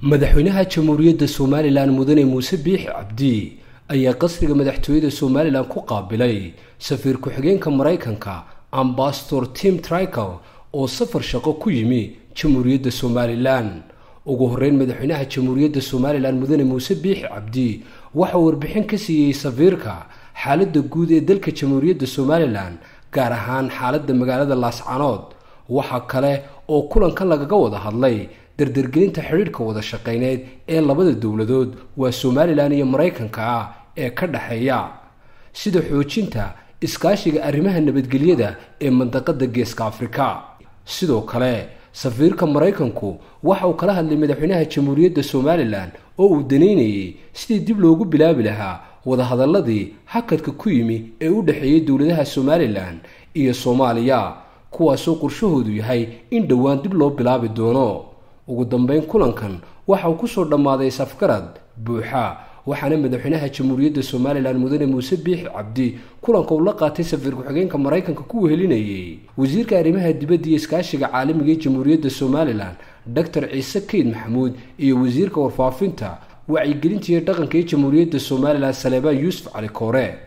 madaxweynaha jamhuuriyadda somalilan mudane muuse biix cabdi ayaa qasriga madaxtooyada somalilan ku qaabilay safiir ku-xigeenka maraykanka ambastor tim trical oo safar shaqo ku yimi jamhuuriyadda somalilan ugu horeyn madaxweynaha jamhuuriyadda somalilan mudane muuse biix cabdi waxauu warbixin ka siiyey safiirka xaaladda guud ee dalka jamhuuriyadda somalilan gaar ahaan xaaladda magaalada laascanood waxa kale oo kulanka lagaga wada hadlay dardargelinta xidhiirhka wada shaqayneed ee labada dowladood waa somalilan iyo maraykanka ah ee ka dhexeeya sida xoojinta iskaashiga arrimaha nabadgelyada ee mandaqada geeska afrika sidoo kale safiirka maraykanku waxa uu kala hadlay madaxweynaha jamhuuriyadda somalilan oo uu danaynayay sidii dib loogu bilaabi lahaa wadahadaladii hakadka ku yimi ee u dhexeeyay dowladaha somalilan iyo soomaaliya kuwaasoo qorshahoodu yahay in dhowaan dib loo bilaabi doono ugu dambeyn kulankan waxa uu soo dhammaaday safgarad buuxa waxaana madaxweynaha jamhuuriyadda somalilan mudane muuse biixi cabdi kulanka uu la qaatay safiir ku-xigeenka maraykanka ku wehelinayay wasiirka arrimaha dibadda iyo iskaashiga caalamiga ee jamhuuriyadda somalilan doctor ciise keyd maxamuud iyo wasiirka warfaafinta wacyigelinta iyo dhaqanka ee jamhuuriyadda somalilan saleebaan yuusuf cali koore